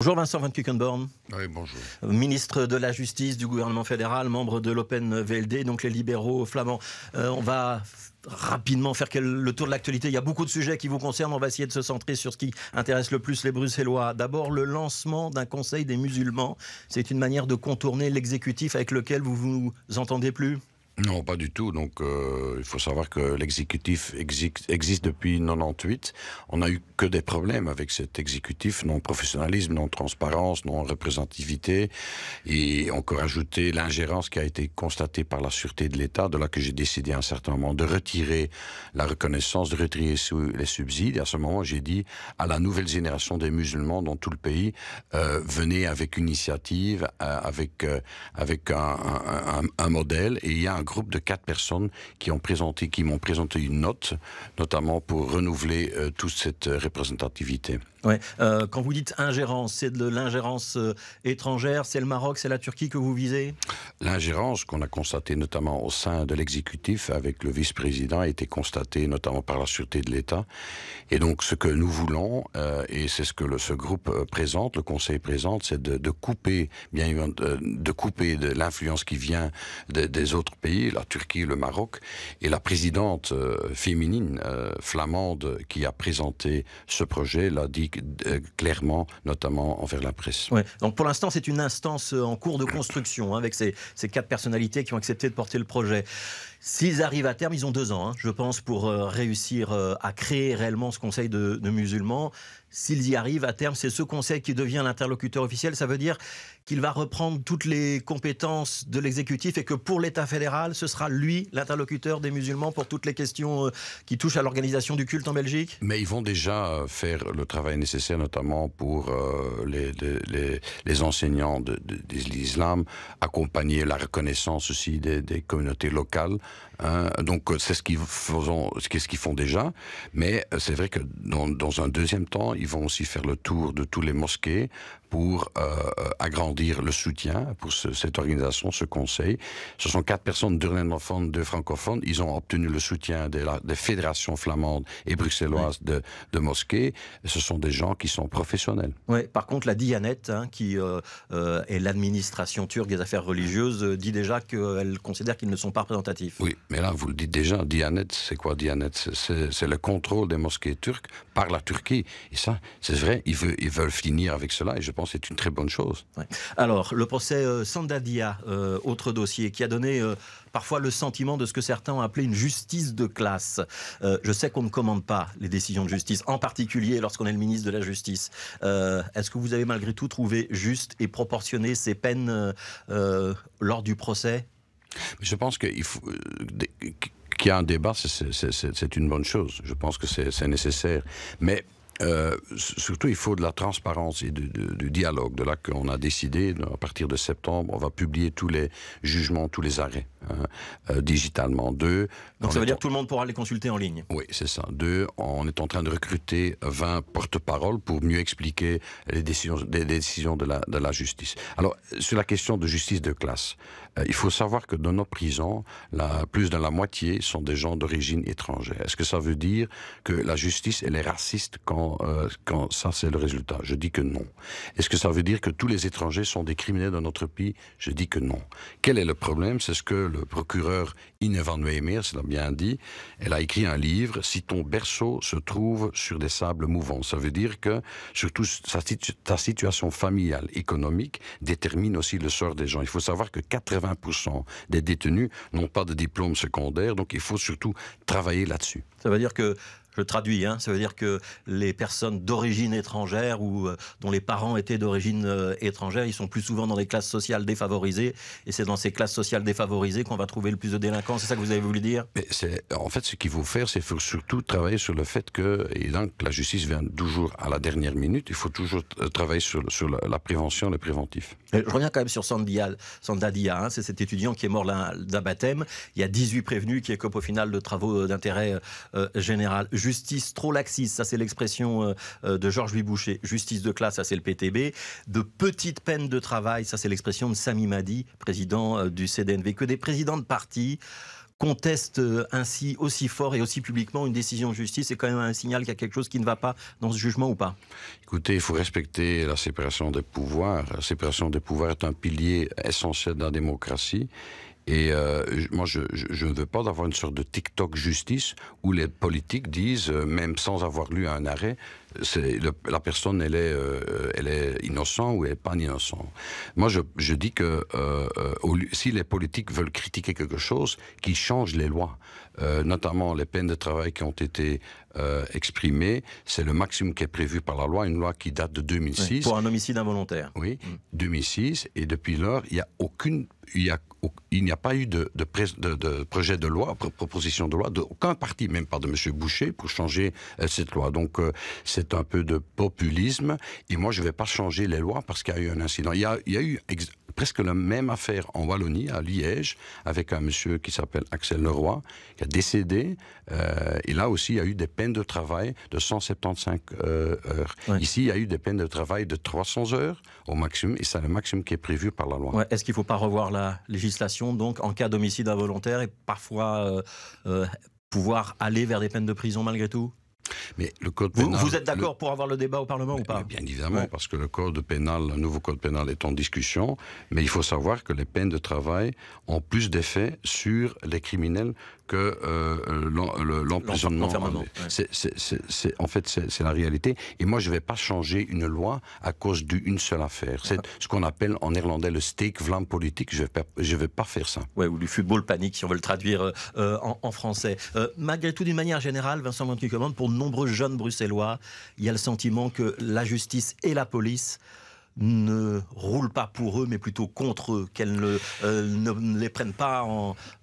Bonjour Vincent Van bonjour. Ministre de la Justice du gouvernement fédéral, membre de l'Open VLD, donc les libéraux flamands. Euh, on va rapidement faire le tour de l'actualité. Il y a beaucoup de sujets qui vous concernent. On va essayer de se centrer sur ce qui intéresse le plus les Bruxellois. D'abord, le lancement d'un conseil des musulmans. C'est une manière de contourner l'exécutif avec lequel vous vous entendez plus non, pas du tout. Donc, euh, il faut savoir que l'exécutif existe depuis 98. On a eu que des problèmes avec cet exécutif, non professionnalisme, non transparence, non représentativité, et encore ajouter l'ingérence qui a été constatée par la sûreté de l'État, de là que j'ai décidé à un certain moment de retirer la reconnaissance, de retirer les subsides. Et à ce moment, j'ai dit à la nouvelle génération des musulmans dans tout le pays, euh, venez avec une initiative, euh, avec avec un, modèle, et il y a un groupe de quatre personnes qui ont présenté, qui m'ont présenté une note, notamment pour renouveler euh, toute cette euh, représentativité. Ouais. Euh, quand vous dites ingérence, c'est de l'ingérence euh, étrangère, c'est le Maroc, c'est la Turquie que vous visez L'ingérence qu'on a constatée notamment au sein de l'exécutif avec le vice-président a été constatée notamment par la sûreté de l'État. Et donc ce que nous voulons, euh, et c'est ce que le, ce groupe présente, le Conseil présente, c'est de, couper, bien de couper de l'influence qui vient des autres pays, la Turquie, le Maroc, et la présidente féminine flamande qui a présenté ce projet l'a dit euh, clairement, notamment envers la presse. Donc pour l'instant, c'est une instance euh, en cours de construction hein, avec ces quatre personnalités qui ont accepté de porter le projet. S'ils arrivent à terme, ils ont deux ans, hein, je pense, pour euh, réussir euh, à créer réellement ce conseil de, musulmans. S'ils y arrivent à terme, c'est ce conseil qui devient l'interlocuteur officiel. Ça veut dire qu'il va reprendre toutes les compétences de l'exécutif et que pour l'État fédéral, ce sera lui l'interlocuteur des musulmans pour toutes les questions euh, qui touchent à l'organisation du culte en Belgique. Mais ils vont déjà faire le travail nécessaire, notamment pour les, enseignants de, l'islam, accompagner la reconnaissance aussi des communautés locales. Euh, donc euh, c'est ce qu'ils font, ce qu'ils font déjà, mais euh, c'est vrai que dans, un deuxième temps, ils vont aussi faire le tour de tous les mosquées pour agrandir le soutien pour cette organisation, ce conseil. Ce sont quatre personnes, deux néerlandophones, de francophones. Ils ont obtenu le soutien des, fédérations flamandes et bruxelloises de, mosquées. Ce sont des gens qui sont professionnels. Oui, par contre, la Dianette, hein, qui est l'administration turque des affaires religieuses, dit déjà qu'elle considère qu'ils ne sont pas représentatifs. Oui, mais là, vous le dites déjà, Dianet, c'est quoi Dianet C'est le contrôle des mosquées turques par la Turquie. Et ça, c'est vrai, ils veulent, finir avec cela, et je pense que c'est une très bonne chose. Alors, le procès euh, Sandadia, euh, autre dossier, qui a donné euh, parfois le sentiment de ce que certains ont appelé une justice de classe. je sais qu'on ne commande pas les décisions de justice, en particulier lorsqu'on est le ministre de la Justice. Est-ce que vous avez malgré tout trouvé juste et proportionné ces peines lors du procès je pense qu'il faut euh, qu'il y a un débat, c'est une bonne chose. Je pense que c'est nécessaire. Mais euh, surtout, il faut de la transparence et du, dialogue. De là qu'on a décidé, à partir de septembre, on va publier tous les jugements, tous les arrêts, hein, euh, digitalement. Deux. Donc ça veut dire que tout le monde pourra les consulter en ligne Oui, c'est ça. Deux, on est en train de recruter 20 porte-parole pour mieux expliquer les décisions, de, la, justice. Alors, sur la question de justice de classe, euh, il faut savoir que dans nos prisons, la, plus de la moitié sont des gens d'origine étrangère. Est-ce que ça veut dire que la justice, elle est raciste quand euh, quand, ça c'est le résultat Je dis que non. Est-ce que ça veut dire que tous les étrangers sont des criminels dans notre pays Je dis que non. Quel est le problème C'est ce que le procureur Ine van bien dit. Elle a écrit un livre, Si ton berceau se trouve sur des sables mouvants. Ça veut dire que surtout ta situation familiale, économique, détermine aussi le sort des gens. Il faut savoir que 80% des détenus n'ont pas de diplôme secondaire, donc il faut surtout travailler là-dessus. Ça veut dire que je traduis, hein, ça veut dire que les personnes d'origine étrangère ou euh, dont les parents étaient d'origine euh, étrangère, ils sont plus souvent dans des classes sociales défavorisées, et c'est dans ces classes sociales défavorisées qu'on va trouver le plus de délinquants. C'est ça que vous avez voulu dire En fait, ce qu'il faut faire, c'est surtout travailler sur le fait que, et donc la justice vient toujours à la dernière minute, il faut toujours euh, travailler sur, la, prévention, le préventif. je reviens quand même sur Sandia, Sandadia, hein. c'est cet étudiant qui est mort d'un baptême. Il y a 18 prévenus qui écopent au final de travaux d'intérêt général justice trop laxiste, ça c'est l'expression euh, euh, de Georges Louis Boucher, justice de classe, ça c'est le PTB, de petites peines de travail, ça c'est l'expression de Sami Madi, président euh, du CDNV, que des présidents de parti contestent ainsi aussi fort et aussi publiquement une décision de justice, c'est quand même un signal qu'il y a quelque chose qui ne va pas dans ce jugement ou pas Écoutez, il faut respecter la séparation des pouvoirs. La séparation des pouvoirs est un pilier essentiel de la démocratie. Et euh, moi, je, ne veux pas d'avoir une sorte de TikTok justice où les politiques disent, euh, même sans avoir lu un arrêt, la personne, elle est, euh, elle est innocente ou elle n'est pas innocente. Moi, je, dis que si les politiques veulent critiquer quelque chose, qu'ils changent les lois. notamment les peines de travail qui ont été exprimées, c'est le maximum qui est prévu par la loi, une loi qui date de 2006. pour un homicide involontaire. Oui, 2006, mm. et depuis lors, il n'y a aucune il n'y a pas eu de, de, de, projet de loi, proposition de loi d'aucun parti, même pas de M. Boucher, pour changer euh, cette loi. Donc euh, c'est un peu de populisme. Et moi, je ne vais pas changer les lois parce qu'il y a eu un incident. il y a eu presque la même affaire en Wallonie, à Liège, avec un monsieur qui s'appelle Axel Leroy, qui a décédé. Euh, et là aussi, il y a eu des peines de travail de 175 euh, heures. Ici, il y a eu des peines de travail de 300 heures au maximum, et c'est le maximum qui est prévu par la loi. Est-ce qu'il ne faut pas revoir la législation, donc, en cas d'homicide involontaire et parfois euh, pouvoir aller vers des peines de prison malgré tout vous, êtes d'accord pour avoir le débat au Parlement ou pas Bien évidemment, parce que le code pénal, le nouveau code pénal est en discussion, mais il faut savoir que les peines de travail ont plus d'effet sur les criminels que euh, euh, euh l'emprisonnement. En fait, c'est la réalité. Et moi, je ne vais pas changer une loi à cause d'une seule affaire. C'est ah. ce qu'on appelle en néerlandais le steak vlam politique. Je ne vais, pas faire ça. Ouais, ou du football panique, si on veut le traduire euh, en, français. malgré tout, d'une manière générale, Vincent Van pour de nombreux jeunes bruxellois, il y a le sentiment que la justice et la police ne roulent pas pour eux, mais plutôt contre eux, qu'elles ne, euh, les prennent pas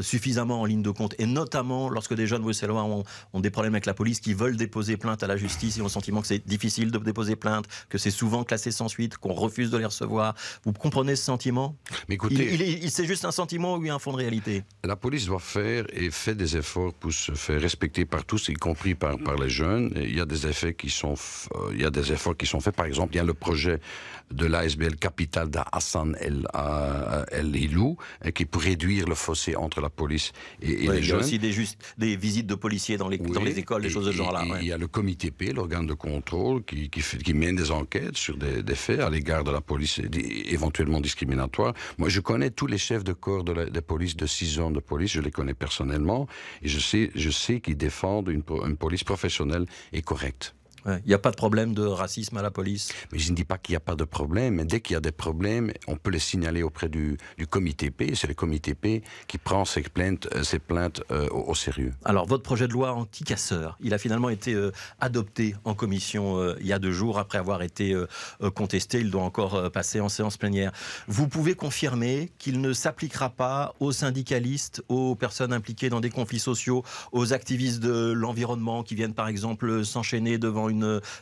suffisamment en ligne de compte. Et notamment lorsque des jeunes bruxellois ont, ont, des problèmes avec la police, qui veulent déposer plainte à la justice, ils ont le sentiment que c'est difficile de déposer plainte, que c'est souvent classé sans suite, qu'on refuse de les recevoir. Vous comprenez ce sentiment mais écoutez, il, C'est juste un sentiment ou il un fond de réalité La police doit faire et fait des efforts pour se faire respecter par tous, y compris par, par les jeunes. il y a des effets qui sont, euh, il y a des efforts qui sont faits. Par exemple, il y a le projet de de l'ASBL Capital d'Hassan El, euh, El Hilou, euh, qui pour réduire le fossé entre la police et, les jeunes. Il y a aussi des, visites de policiers dans les, écoles, des choses de ce genre-là. Il y a le comité P, l'organe de contrôle, qui, mène des enquêtes sur des, faits à l'égard de la police éventuellement discriminatoire. Moi, je connais tous les chefs de corps de la police, de six zones de police, je les connais personnellement, et je sais, qu'ils défendent une police professionnelle et correcte. Il n'y a pas de problème de racisme à la police Mais je ne dis pas qu'il n'y a pas de problème. Mais dès qu'il y a des problèmes, on peut les signaler auprès du, comité P. C'est le comité P qui prend ses plaintes, euh, ses plaintes euh, au, sérieux. Alors, votre projet de loi anti-casseur, il a finalement été euh, adopté en commission il y a deux jours après avoir été contesté. Il doit encore passer en séance plénière. Vous pouvez confirmer qu'il ne s'appliquera pas aux syndicalistes, aux personnes impliquées dans des conflits sociaux, aux activistes de l'environnement qui viennent par exemple s'enchaîner devant une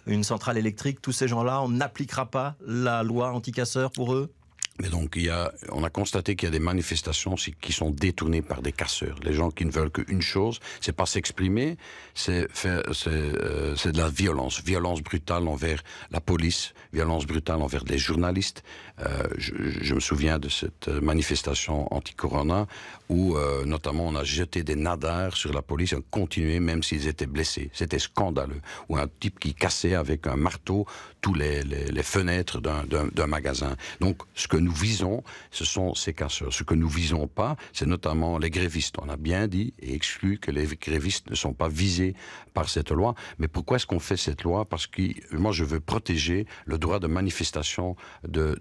une, centrale électrique, tous ces gens-là, on n'appliquera pas la loi anti pour eux mais donc, il y a, on a constaté qu'il y a des manifestations qui sont détournées par des casseurs. Les gens qui ne veulent qu'une chose, c'est pas s'exprimer, c'est euh, c'est de la violence. Violence brutale envers la police, violence brutale envers des journalistes. Euh, je, me souviens de cette manifestation anti-corona où, euh, notamment, on a jeté des nadars sur la police et on même s'ils étaient blessés. C'était scandaleux. Ou un type qui cassait avec un marteau tous les, les, fenêtres d'un magasin. Donc, ce que nous nous visons, ce sont ces casseurs. Ce que nous visons pas, c'est notamment les grévistes. On a bien dit et exclu que les grévistes ne sont pas visés par cette loi. Mais pourquoi est-ce qu'on fait cette loi Parce que moi, je veux protéger le droit de manifestation de,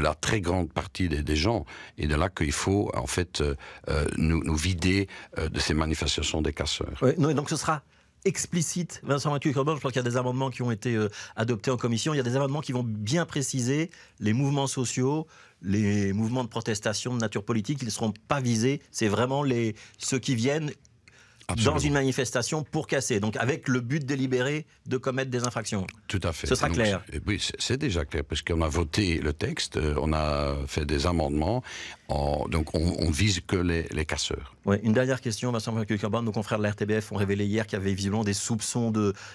la très grande partie des, gens. Et de là qu'il faut, en fait, euh, euh, nous, vider euh, de ces manifestations des casseurs. Oui, et donc ce sera explicite. Vincent Mathieu je crois qu'il y a des amendements qui ont été euh, adoptés en commission. Il y a des amendements qui vont bien préciser les mouvements sociaux, les mouvements de protestation de nature politique. Ils ne seront pas visés. C'est vraiment les, ceux qui viennent dans une manifestation pour casser, donc avec le but délibéré de commettre des infractions. Tout à fait. Ce sera clair. Oui, c'est déjà clair, parce qu'on a voté le texte, euh, on a fait des amendements, en, donc on, on, vise que les, les casseurs. une dernière question, Vincent Culkerban. Nos confrères de la RTBF ont révélé hier qu'il y avait visiblement des soupçons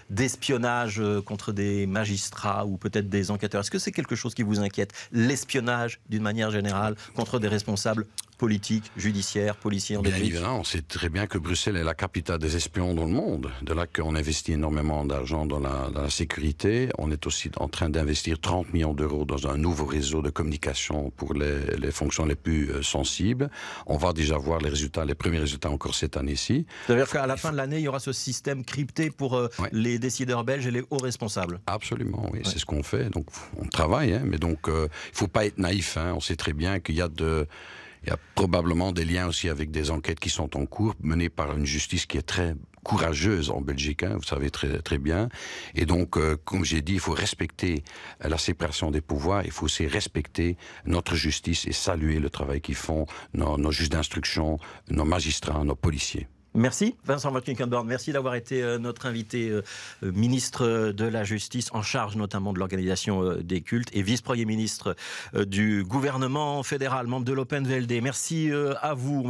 d'espionnage euh, contre des magistrats ou peut-être des enquêteurs. Est-ce que c'est quelque chose qui vous inquiète L'espionnage, d'une manière générale, contre des responsables politiques, judiciaires, policiers en Bien évidemment, on sait très bien que Bruxelles est la capitale des espions dans le monde. De là qu'on investit énormément d'argent dans la, sécurité. On est aussi en train d'investir 30 millions d'euros dans un nouveau réseau de communication pour les, fonctions les plus euh, sensibles. On va déjà voir les résultats, les premiers résultats encore cette année-ci. C'est-à-dire qu'à la fin de l'année, il y aura ce système crypté pour euh, les décideurs belges et les hauts responsables. Absolument, oui, c'est ce qu'on fait. Donc on travaille, hein, mais donc euh, il ne faut pas être naïf. Hein. On sait très bien qu'il y a de il y a probablement des liens aussi avec des enquêtes qui sont en cours, menées par une justice qui est très courageuse en Belgique, hein, vous savez très, très bien. Et donc, euh, comme j'ai dit, il faut respecter euh, la séparation des pouvoirs, il faut aussi respecter notre justice et saluer le travail qu'ils font, nos, nos juges d'instruction, nos magistrats, nos policiers. Merci Vincent Van merci d'avoir été euh, notre invité euh, euh, ministre de la Justice en charge notamment de l'organisation des cultes et vice-premier ministre du gouvernement fédéral, membre de l'Open VLD. Merci à vous.